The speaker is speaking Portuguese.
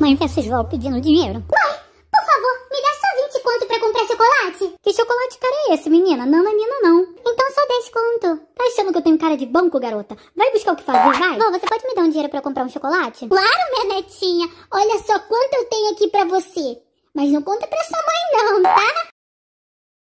Mãe, vê esses vó pedindo dinheiro. Mãe, por favor, me dá só 20 conto pra comprar chocolate. Que chocolate cara é esse, menina? Não, menina, não. Então só 10 conto. Tá achando que eu tenho cara de banco, garota? Vai buscar o que fazer, ah! vai. Vó, você pode me dar um dinheiro pra comprar um chocolate? Claro, minha netinha. Olha só quanto eu tenho aqui pra você. Mas não conta pra sua mãe, não.